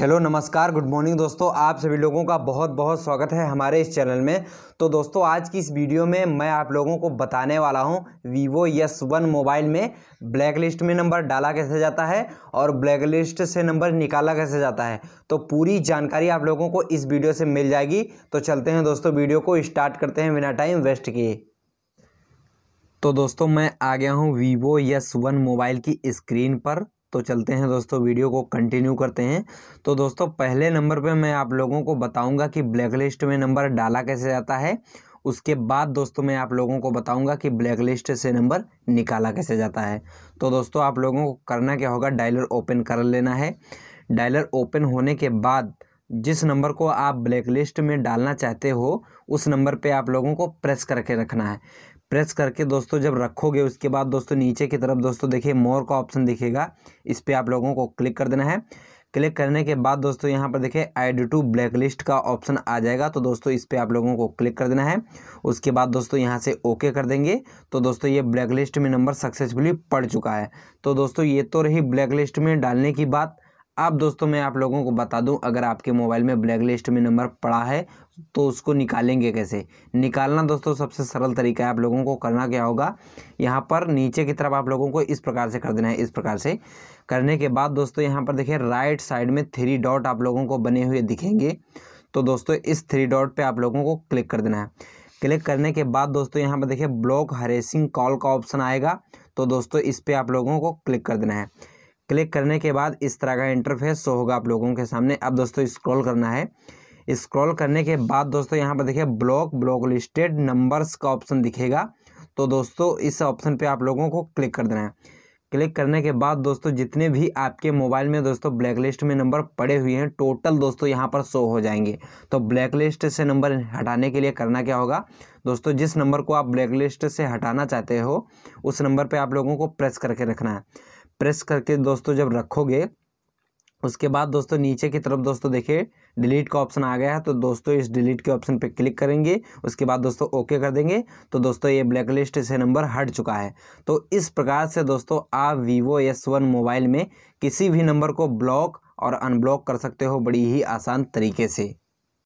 hello नमस्कार good morning दोस्तों आप सभी लोगों का बहुत बहुत स्वागत है हमारे इस चैनल में तो दोस्तों आज की इस वीडियो में मैं आप लोगों को बताने वाला हूं वीवो यस वन मोबाइल में ब्लैक लिस्ट में नंबर डाला कैसे जाता है और ब्लैक लिस्ट से नंबर निकाला कैसे जाता है तो पूरी जानकारी आप लोगों को इस वीडियो से मिल जाएगी तो चलते हैं दोस्तों वीडियो को स्टार्ट करते हैं बिना टाइम वेस्ट किए तो दोस्तों मैं आ गया हूँ वीवो यस वन मोबाइल की स्क्रीन पर तो चलते हैं दोस्तों वीडियो को कंटिन्यू करते हैं तो दोस्तों पहले नंबर पे मैं आप लोगों को बताऊंगा कि ब्लैक लिस्ट में नंबर डाला कैसे जाता है उसके बाद दोस्तों मैं आप लोगों को बताऊंगा कि ब्लैक लिस्ट से नंबर निकाला कैसे जाता है तो दोस्तों आप लोगों को करना क्या होगा डायलर ओपन कर लेना है डायलर ओपन होने के बाद जिस नंबर को आप ब्लैक लिस्ट में डालना चाहते हो उस नंबर पे आप लोगों को प्रेस करके रखना है प्रेस करके दोस्तों जब रखोगे उसके बाद दोस्तों नीचे की तरफ दोस्तों देखिए मोर का ऑप्शन दिखेगा इस पर आप लोगों को क्लिक कर देना है क्लिक करने के बाद दोस्तों यहाँ पर देखिए ऐड टू ब्लैक लिस्ट का ऑप्शन आ जाएगा तो दोस्तों इस पर आप लोगों को क्लिक कर देना है उसके बाद दोस्तों यहाँ से ओके कर देंगे तो दोस्तों ये ब्लैक लिस्ट में नंबर सक्सेसफुली पड़ चुका है तो दोस्तों ये तो रही ब्लैक लिस्ट में डालने की बात आप दोस्तों मैं आप लोगों को बता दूं अगर आपके मोबाइल में ब्लैक लिस्ट में नंबर पड़ा है तो उसको निकालेंगे कैसे निकालना दोस्तों सबसे सरल तरीका है आप लोगों को करना क्या होगा यहाँ पर नीचे की तरफ आप लोगों को इस प्रकार से कर देना है इस प्रकार से करने के बाद दोस्तों यहाँ पर देखिए राइट साइड में थ्री डॉट आप लोगों को बने हुए दिखेंगे तो दोस्तों इस थ्री डॉट पर आप लोगों को क्लिक कर देना है क्लिक करने के बाद दोस्तों यहाँ पर देखिए ब्लॉक हरेसिंग कॉल का ऑप्शन आएगा तो दोस्तों इस पर आप लोगों को क्लिक कर देना है क्लिक करने के बाद इस तरह का इंटरफेस शो होगा आप लोगों के सामने अब दोस्तों स्क्रॉल करना है स्क्रॉल करने के बाद दोस्तों यहाँ पर देखिए ब्लॉक ब्लॉक लिस्टेड नंबर्स का ऑप्शन दिखेगा तो दोस्तों इस ऑप्शन पे आप लोगों को क्लिक कर देना है क्लिक करने के बाद दोस्तों जितने भी आपके मोबाइल में दोस्तों ब्लैक लिस्ट में नंबर पड़े हुए हैं टोटल दोस्तों यहाँ पर शो हो जाएंगे तो ब्लैक लिस्ट से नंबर हटाने के लिए करना क्या होगा दोस्तों जिस नंबर को आप ब्लैक लिस्ट से हटाना चाहते हो उस नंबर पर आप लोगों को प्रेस करके रखना है प्रेस करके दोस्तों जब रखोगे उसके बाद दोस्तों नीचे की तरफ दोस्तों देखिए डिलीट का ऑप्शन आ गया है तो दोस्तों इस डिलीट के ऑप्शन पे क्लिक करेंगे उसके बाद दोस्तों ओके कर देंगे तो दोस्तों ये ब्लैक लिस्ट से नंबर हट चुका है तो इस प्रकार से दोस्तों आप वीवो एस वन मोबाइल में किसी भी नंबर को ब्लॉक और अनब्लॉक कर सकते हो बड़ी ही आसान तरीके से